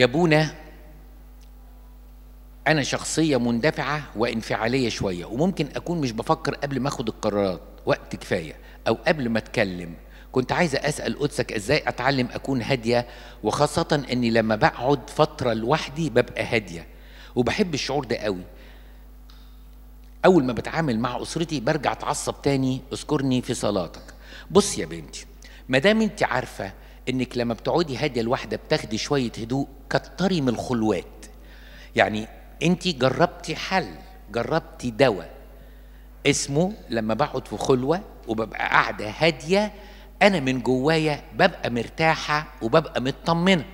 يا بونا انا شخصيه مندفعه وانفعاليه شويه وممكن اكون مش بفكر قبل ما اخد القرارات وقت كفايه او قبل ما اتكلم كنت عايزه اسال قدسك ازاي اتعلم اكون هاديه وخاصه اني لما بقعد فتره لوحدي ببقى هاديه وبحب الشعور ده قوي اول ما بتعامل مع اسرتي برجع اتعصب تاني اذكرني في صلاتك بص يا بنتي ما دام انت عارفه انك لما بتقعدي هاديه لوحده بتاخدي شويه هدوء كتري من الخلوات يعني انت جربتي حل جربتي دواء اسمه لما بقعد في خلوه وببقى قاعده هاديه انا من جوايا ببقى مرتاحه وببقى مطمنه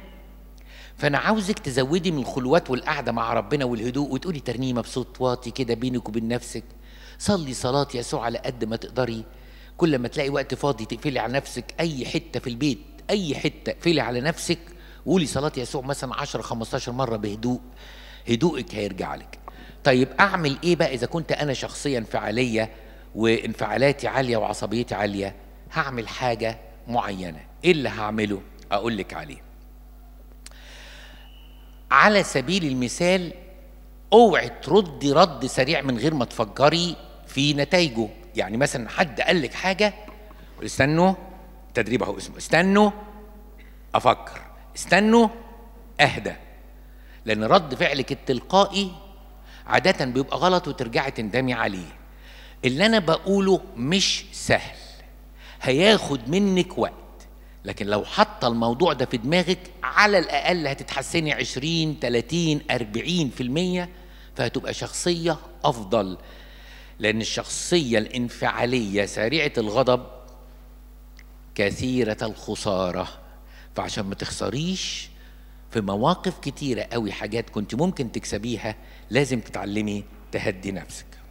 فانا عاوزك تزودي من الخلوات والقعده مع ربنا والهدوء وتقولي ترنيمه بصوت واطي كده بينك وبين نفسك صلي صلاه يسوع على قد ما تقدري كل ما تلاقي وقت فاضي تقفلي على نفسك اي حته في البيت اي حته اقفلي على نفسك قولي صلاه يسوع مثلا 10 15 مره بهدوء هدوءك هيرجع لك طيب اعمل ايه بقى اذا كنت انا شخصيا فعاليه وانفعالاتي عاليه وعصبيتي عاليه هعمل حاجه معينه ايه اللي هعمله اقول لك عليه على سبيل المثال اوعي تردي رد سريع من غير ما تفجري في نتائجه يعني مثلا حد قال لك حاجه استنوا التدريب اهو اسمه استنوا افكر استنوا اهدى لان رد فعلك التلقائي عاده بيبقى غلط وترجعي تندمي عليه اللي انا بقوله مش سهل هياخد منك وقت لكن لو حاطه الموضوع ده في دماغك على الاقل هتتحسني 20 30 40% فهتبقى شخصيه افضل لان الشخصيه الانفعاليه سريعه الغضب كثيرة الخسارة فعشان ما تخسريش في مواقف كتيرة قوي حاجات كنت ممكن تكسبيها لازم تتعلمي تهدي نفسك